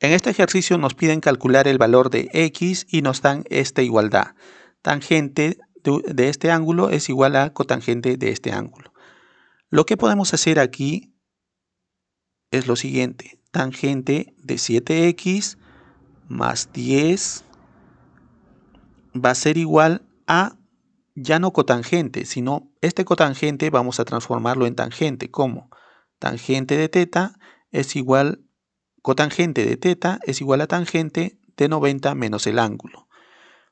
En este ejercicio nos piden calcular el valor de x y nos dan esta igualdad. Tangente de este ángulo es igual a cotangente de este ángulo. Lo que podemos hacer aquí es lo siguiente. Tangente de 7x más 10 va a ser igual a ya no cotangente, sino este cotangente vamos a transformarlo en tangente. como Tangente de teta es igual cotangente de teta es igual a tangente de 90 menos el ángulo.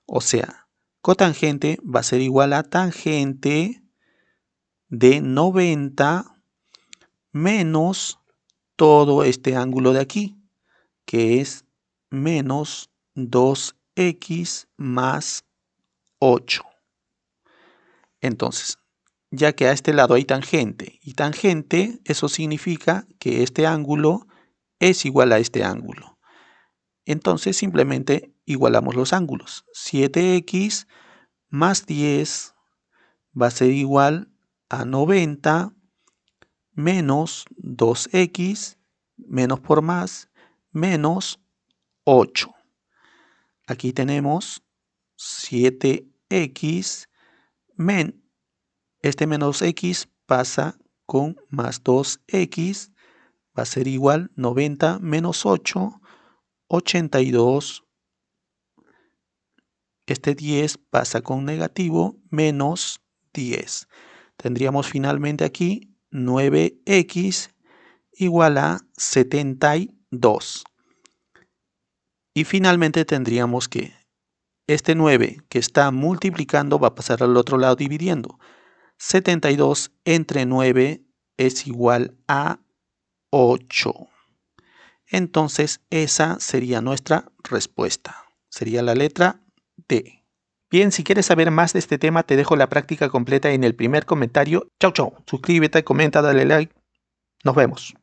O sea, cotangente va a ser igual a tangente de 90 menos todo este ángulo de aquí, que es menos 2x más 8. Entonces, ya que a este lado hay tangente y tangente, eso significa que este ángulo es igual a este ángulo. Entonces simplemente igualamos los ángulos. 7x más 10 va a ser igual a 90 menos 2x menos por más menos 8. Aquí tenemos 7x men. Este menos x pasa con más 2x va a ser igual 90 menos 8, 82. Este 10 pasa con negativo, menos 10. Tendríamos finalmente aquí 9x igual a 72. Y finalmente tendríamos que este 9 que está multiplicando va a pasar al otro lado dividiendo. 72 entre 9 es igual a 8. Entonces esa sería nuestra respuesta. Sería la letra D. Bien, si quieres saber más de este tema, te dejo la práctica completa en el primer comentario. Chau, chau. Suscríbete, comenta, dale like. Nos vemos.